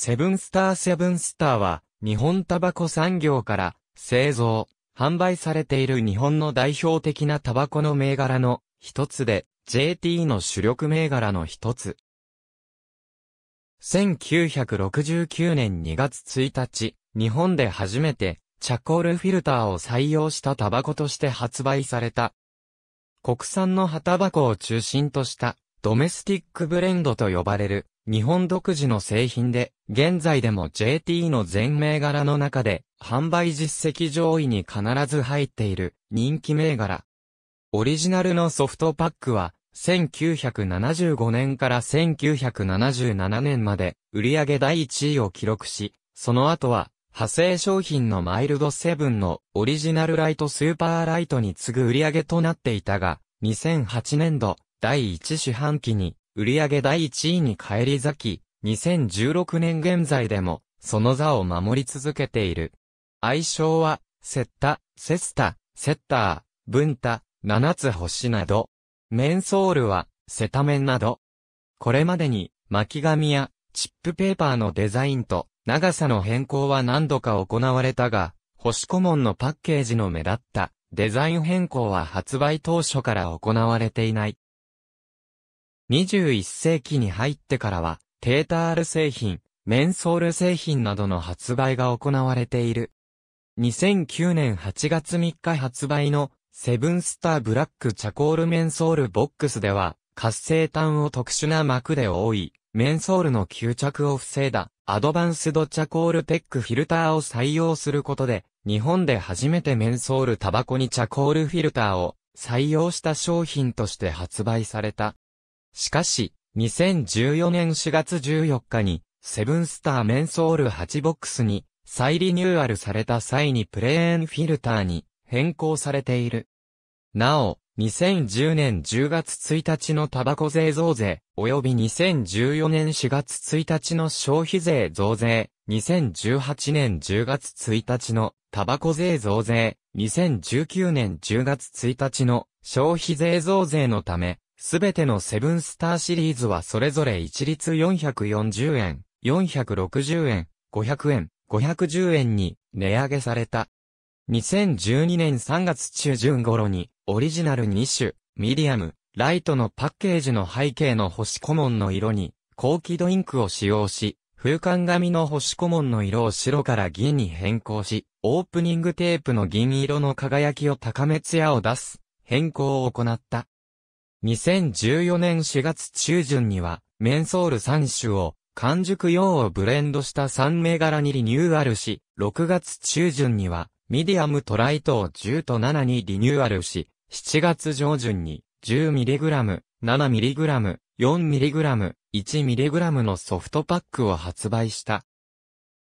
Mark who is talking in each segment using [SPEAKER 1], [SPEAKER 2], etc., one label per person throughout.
[SPEAKER 1] セブンスターセブンスターは、日本タバコ産業から製造、販売されている日本の代表的なタバコの銘柄の一つで、JT の主力銘柄の一つ。1969年2月1日、日本で初めて、チャコールフィルターを採用したタバコとして発売された。国産の葉タバコを中心としたドメスティックブレンドと呼ばれる、日本独自の製品で、現在でも JT の全銘柄の中で、販売実績上位に必ず入っている、人気銘柄。オリジナルのソフトパックは、1975年から1977年まで、売上第1位を記録し、その後は、派生商品のマイルドセブンのオリジナルライトスーパーライトに次ぐ売上となっていたが、2008年度、第1四半期に、売上第1位に返り咲き、2016年現在でも、その座を守り続けている。愛称は、セッタ、セスタ、セッター、文太、七つ星など。メンソールは、セタメンなど。これまでに、巻紙や、チップペーパーのデザインと、長さの変更は何度か行われたが、星顧問のパッケージの目立った、デザイン変更は発売当初から行われていない。21世紀に入ってからは、テータール製品、メンソール製品などの発売が行われている。2009年8月3日発売のセブンスターブラックチャコールメンソールボックスでは活性炭を特殊な膜で覆い、メンソールの吸着を防いだアドバンスドチャコールテックフィルターを採用することで、日本で初めてメンソールタバコにチャコールフィルターを採用した商品として発売された。しかし、2014年4月14日に、セブンスターメンソール8ボックスに、再リニューアルされた際にプレーンフィルターに変更されている。なお、2010年10月1日のタバコ税増税、及び2014年4月1日の消費税増税、2018年10月1日のタバコ税増税、2019年10月1日の消費税増税のため、すべてのセブンスターシリーズはそれぞれ一律440円、460円、500円、510円に値上げされた。2012年3月中旬頃に、オリジナル2種、ミディアム、ライトのパッケージの背景の星顧問の色に、高輝度インクを使用し、風管紙の星顧問の色を白から銀に変更し、オープニングテープの銀色の輝きを高め艶を出す、変更を行った。2014年4月中旬には、メンソール3種を、完熟用をブレンドした3銘柄にリニューアルし、6月中旬には、ミディアムトライトを10と7にリニューアルし、7月上旬に 10mg、7mg、4mg、1mg のソフトパックを発売した。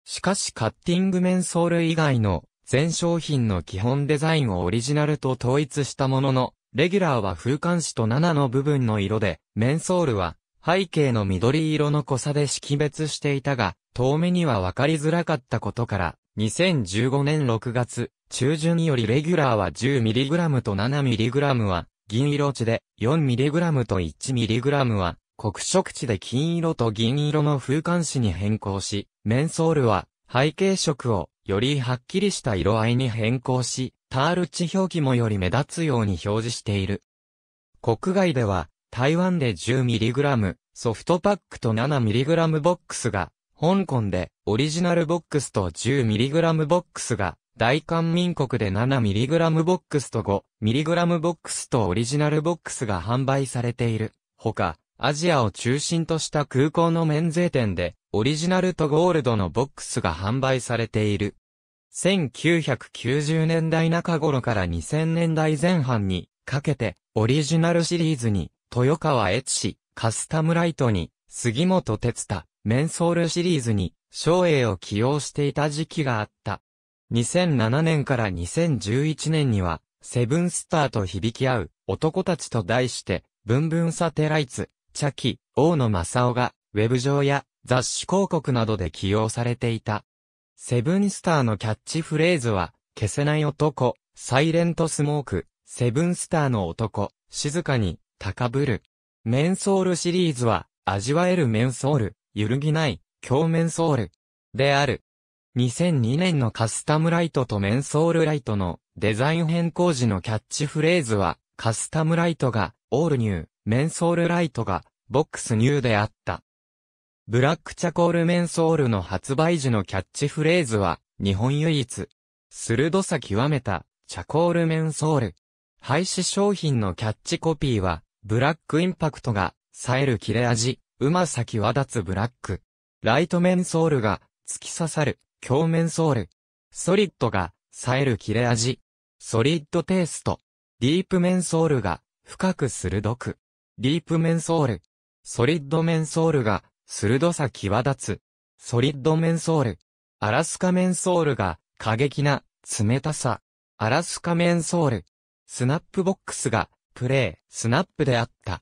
[SPEAKER 1] しかしカッティングメンソール以外の全商品の基本デザインをオリジナルと統一したものの、レギュラーは風間紙と7の部分の色で、メンソールは背景の緑色の濃さで識別していたが、遠目には分かりづらかったことから、2015年6月、中旬よりレギュラーは 10mg と 7mg は銀色値で、4mg と 1mg は黒色値で金色と銀色の風間紙に変更し、メンソールは背景色をよりはっきりした色合いに変更し、タール値表記もより目立つように表示している。国外では、台湾で 10mg、ソフトパックと 7mg ボックスが、香港でオリジナルボックスと 10mg ボックスが、大韓民国で 7mg ボックスと 5mg ボックスとオリジナルボックスが販売されている。ほか、アジアを中心とした空港の免税店で、オリジナルとゴールドのボックスが販売されている。1990年代中頃から2000年代前半にかけて、オリジナルシリーズに、豊川悦史、カスタムライトに、杉本哲太、メンソールシリーズに、昭栄を起用していた時期があった。2007年から2011年には、セブンスターと響き合う、男たちと題して、ブンブンサテライツ、チャキ、大野正夫が、ウェブ上や雑誌広告などで起用されていた。セブンスターのキャッチフレーズは、消せない男、サイレントスモーク、セブンスターの男、静かに、高ぶる。メンソールシリーズは、味わえるメンソール、揺るぎない、強メンソール、である。2002年のカスタムライトとメンソールライトのデザイン変更時のキャッチフレーズは、カスタムライトがオールニュー、メンソールライトがボックスニューであった。ブラックチャコールメンソールの発売時のキャッチフレーズは、日本唯一。鋭さ極めた、チャコールメンソール。廃止商品のキャッチコピーは、ブラックインパクトが、冴える切れ味、うまさ際立つブラック。ライトメンソールが、突き刺さる、強面ソール。ソリッドが、冴える切れ味。ソリッドテイスト。ディープメンソールが、深く鋭く。ディープメンソール。ソリッドメンソールが、鋭さ際立つ。ソリッドメンソール。アラスカメンソールが、過激な、冷たさ。アラスカメンソール。スナップボックスが、プレイ、スナップであった。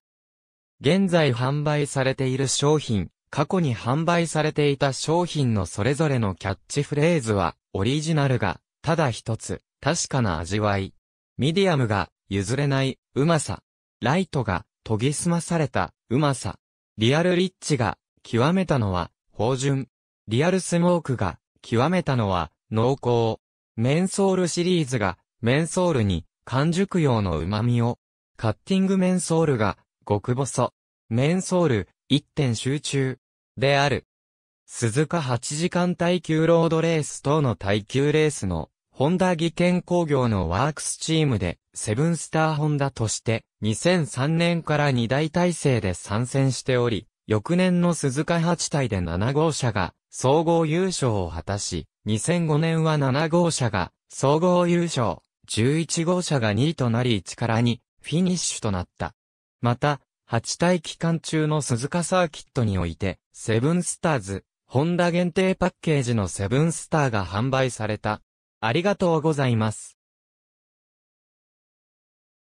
[SPEAKER 1] 現在販売されている商品、過去に販売されていた商品のそれぞれのキャッチフレーズは、オリジナルが、ただ一つ、確かな味わい。ミディアムが、譲れない、うまさ。ライトが、研ぎ澄まされた、うまさ。リアルリッチが、極めたのは、芳醇。リアルスモークが、極めたのは、濃厚。メンソールシリーズが、メンソールに、完熟用の旨味を。カッティングメンソールが、極細。メンソール、一点集中。である。鈴鹿8時間耐久ロードレース等の耐久レースの、ホンダ技研工業のワークスチームで、セブンスターホンダとして、2003年から2大体制で参戦しており、翌年の鈴鹿八体で7号車が総合優勝を果たし、2005年は7号車が総合優勝、11号車が2位となり1から2、フィニッシュとなった。また、8体期間中の鈴鹿サーキットにおいて、セブンスターズ、ホンダ限定パッケージのセブンスターが販売された。ありがとうございます。